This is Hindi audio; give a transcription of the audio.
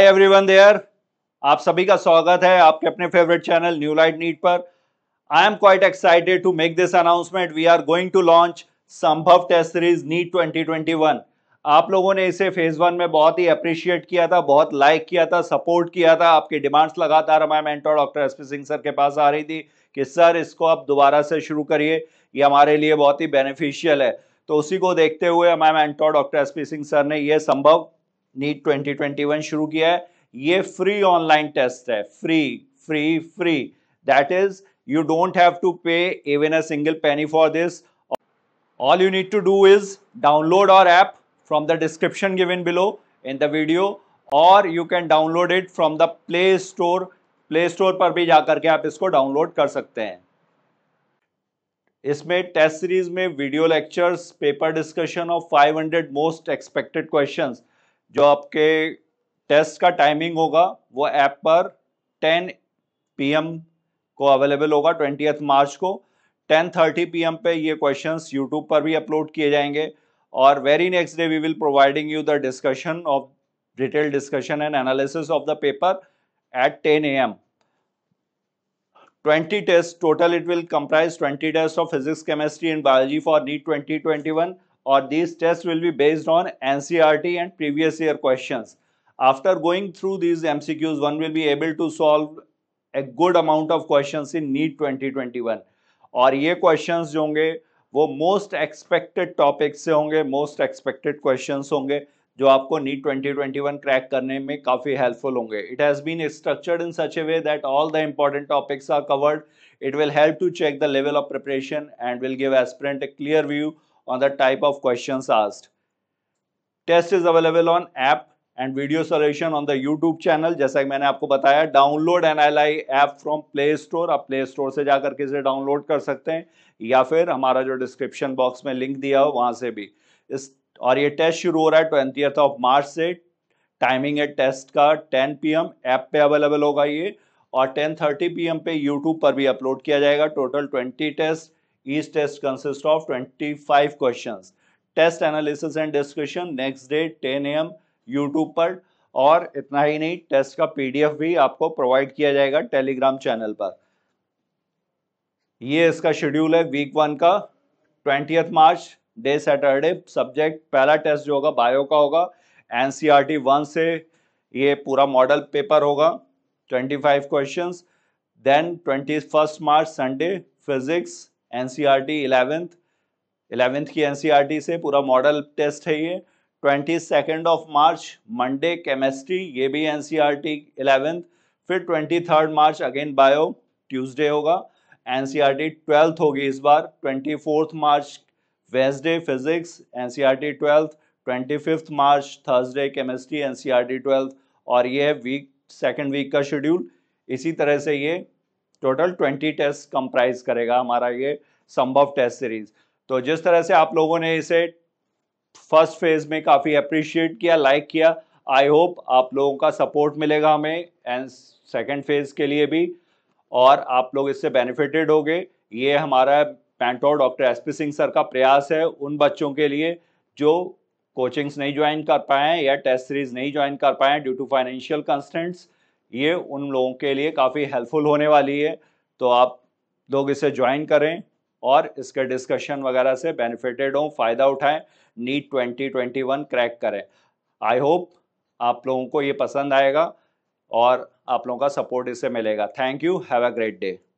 हाय एवरीवन देयर आप सभी का स्वागत है आपके अपने favourite channel new light NEET पर I am quite excited to make this announcement we are going to launch Sambhav test series NEET 2021 आप लोगों ने इसे फेज वन में बहुत ही अप्रिशिएट किया था बहुत लाइक किया था सपोर्ट किया था आपके डिमांड्स लगातार हमारे mentor doctor S Singh sir के पास आ रही थी कि सर इसको आप दोबारा से शुरू करिए ये हमारे लिए बहुत ही बेनिफिशियल है तो उसी को देखते हुए हमारे mentor doctor S Singh sir ने यह संभव नीट 2021 शुरू किया है ये फ्री ऑनलाइन टेस्ट है free free free that is you don't have to pay even a single penny for this all you need to do is download our app from the description given below in the video और you can download it from the play store play store पर भी जाकर के आप इसको डाउनलोड कर सकते हैं इसमें टेस्ट सीरीज में video lectures paper discussion of 500 most expected questions जो आपके टेस्ट का टाइमिंग होगा वो ऐप पर 10 पीएम को अवेलेबल होगा ट्वेंटी मार्च को 10:30 पीएम पे ये क्वेश्चंस यूट्यूब पर भी अपलोड किए जाएंगे और very next day we will providing you the discussion of detail discussion and analysis of the paper at 10 a.m. 20 tests total it will comprise 20 tests of physics chemistry and biology twenty NEET 2021 or these tests will be based on NCRT and previous year questions. After going through these MCQs, one will be able to solve a good amount of questions in NEET 2021. And these questions will be most expected topics से होंगे most expected questions Will जो आपको NEET 2021 क्रैक करने में काफ़ी हेल्पफुल होंगे it has been structured in such a way that all the important topics are covered it will help to check the level of preparation and will give aspirant a clear view on the type of questions asked. Test is available on app and video solution on the YouTube channel जैसा कि मैंने आपको बताया download N L I app from play store आप प्ले स्टोर से जाकर के इसे डाउनलोड कर सकते हैं या फिर हमारा जो डिस्क्रिप्शन बॉक्स में लिंक दिया हो वहां से भी इस और ये टेस्ट शुरू हो रहा है ट्वेंटी ऑफ मार्च से टाइमिंग है टेस्ट का टेन पी एम ऐप पे अवेलेबल होगा ये और टेन थर्टी पी एम पे यूट्यूब पर भी अपलोड किया जाएगा total twenty test Each test consists of 25 questions. Test analysis and discussion next day 10 am youtube पर और इतना ही नहीं टेस्ट का पीडीएफ भी आपको प्रोवाइड किया जाएगा टेलीग्राम चैनल पर ये इसका शेड्यूल है वीक वन का twenty March day Saturday subject पहला टेस्ट जो होगा बायो का होगा एन वन e से ये पूरा मॉडल पेपर होगा twenty five question then twenty first March Sunday physics NCERT eleventh eleventh की एनसीईआरटी से पूरा मॉडल टेस्ट है ये twenty second of March Monday chemistry ये भी N C R T eleventh फिर twenty third March again bio Tuesday होगा N C R T twelfth होगी इस बार twenty fourth March Wednesday physics N C R T twelfth twenty fifth March Thursday chemistry N C R T twelfth और ये वीक सेकेंड वीक का शेड्यूल इसी तरह से ये टोटल ट्वेंटी टेस्ट कंप्राइज करेगा हमारा ये संभव टेस्ट सीरीज तो जिस तरह से आप लोगों ने इसे फर्स्ट फेज में काफ़ी अप्रिशिएट किया लाइक किया आई होप आप लोगों का सपोर्ट मिलेगा हमें एंड सेकेंड फेज के लिए भी और आप लोग इससे बेनिफिटेड होंगे ये हमारा mentor doctor S P Singh sir का प्रयास है उन बच्चों के लिए जो कोचिंग्स नहीं ज्वाइन कर पाए या टेस्ट सीरीज नहीं ज्वाइन कर पाए ड्यू टू फाइनेंशियल कंस्टेंट्स ये उन लोगों के लिए काफ़ी हेल्पफुल होने वाली है तो आप लोग इसे ज्वाइन करें और इसके डिस्कशन वगैरह से बेनिफिटेड हों फ़ायदा उठाएं नीट 2021 क्रैक करें आई होप आप लोगों को ये पसंद आएगा और आप लोगों का सपोर्ट इसे मिलेगा thank you have a great day